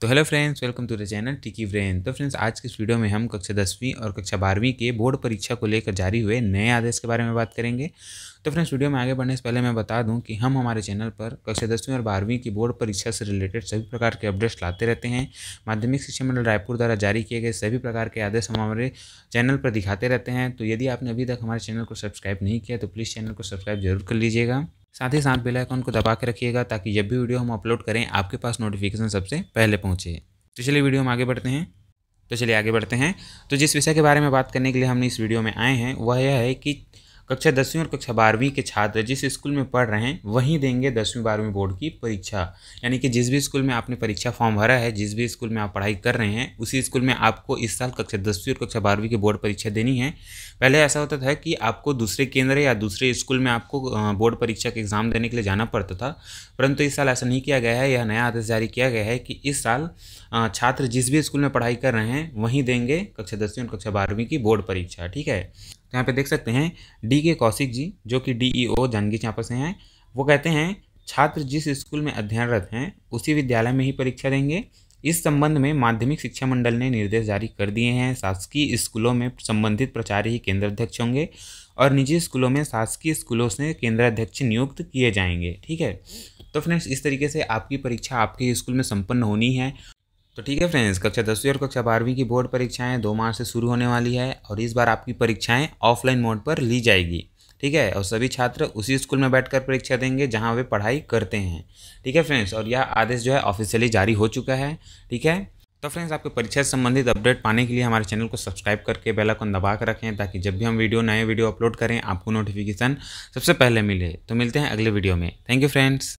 तो hello friends welcome to the channel Tiki Brain तो friends आज के इस वीडियो में हम कक्षा दसवीं और कक्षा बारहवीं के बोर्ड परीक्षा को लेकर जारी हुए नए आदेश के बारे में बात करेंगे तो फ्रेंड्स वीडियो में आगे बढ़ने से पहले मैं बता दूं कि हम हमारे चैनल पर कक्षा दसवीं और बारहवीं की बोर्ड परीक्षा से रिलेटेड सभी प्रकार के अपडेट्स लाते रहते हैं माध्यमिक शिक्षा मंडल रायपुर द्वारा जारी किए गए सभी प्रकार के आदेश हम हमारे चैनल पर दिखाते रहते हैं तो यदि आपने अभी तक हमारे चैनल को सब्सक्राइब नहीं किया तो प्लीज़ चैनल को सब्सक्राइब जरूर कर लीजिएगा साथ ही साथ बेल आइकॉन को दबा के रखिएगा ताकि जब भी वीडियो हम अपलोड करें आपके पास नोटिफिकेशन सबसे पहले पहुँचे तो चलिए वीडियो हम आगे बढ़ते हैं तो चलिए आगे बढ़ते हैं तो जिस विषय के बारे में बात करने के लिए हमने इस वीडियो में आए हैं वह यह है कि कक्षा दसवीं और कक्षा बारहवीं के छात्र जिस स्कूल में पढ़ रहे हैं वहीं देंगे दसवीं बारहवीं बोर्ड की परीक्षा यानी कि जिस भी स्कूल में आपने परीक्षा फॉर्म भरा है जिस भी स्कूल में आप पढ़ाई कर रहे हैं उसी स्कूल में आपको इस साल कक्षा दसवीं और कक्षा बारहवीं की बोर्ड परीक्षा देनी है पहले ऐसा होता था कि आपको दूसरे केंद्र या दूसरे स्कूल में आपको बोर्ड परीक्षा के एग्ज़ाम देने के लिए जाना पड़ता था परंतु इस साल ऐसा नहीं किया गया है यह नया आदेश जारी किया गया है कि इस साल छात्र जिस भी स्कूल में पढ़ाई कर रहे हैं वहीं देंगे कक्षा दसवीं और कक्षा बारहवीं की बोर्ड परीक्षा ठीक है तो यहाँ पे देख सकते हैं डी के कौशिक जी जो कि D E O Janjgir Champa से हैं वो कहते हैं छात्र जिस स्कूल में अध्ययनरत हैं उसी विद्यालय में ही परीक्षा देंगे इस संबंध में माध्यमिक शिक्षा मंडल ने निर्देश जारी कर दिए हैं शासकीय स्कूलों में संबंधित प्राचार्य ही केंद्राध्यक्ष होंगे और निजी स्कूलों में शासकीय स्कूलों से केंद्राध्यक्ष नियुक्त किए जाएंगे ठीक है तो फ्रेंड्स इस तरीके से आपकी परीक्षा आपके स्कूल में संपन्न होनी है तो ठीक है फ्रेंड्स कक्षा दसवीं और कक्षा बारहवीं की बोर्ड परीक्षाएं दो मार्च से शुरू होने वाली है और इस बार आपकी परीक्षाएं ऑफलाइन मोड पर ली जाएगी ठीक है और सभी छात्र उसी स्कूल में बैठकर परीक्षा देंगे जहां वे पढ़ाई करते हैं ठीक है फ्रेंड्स और यह आदेश जो है ऑफिशियली जारी हो चुका है ठीक है तो फ्रेंड्स आपके परीक्षा से संबंधित अपडेट पाने के लिए हमारे चैनल को सब्सक्राइब करके बेल आइकन दबा कर रखें ताकि जब भी हम वीडियो नए वीडियो अपलोड करें आपको नोटिफिकेशन सबसे पहले मिले तो मिलते हैं अगले वीडियो में थैंक यू फ्रेंड्स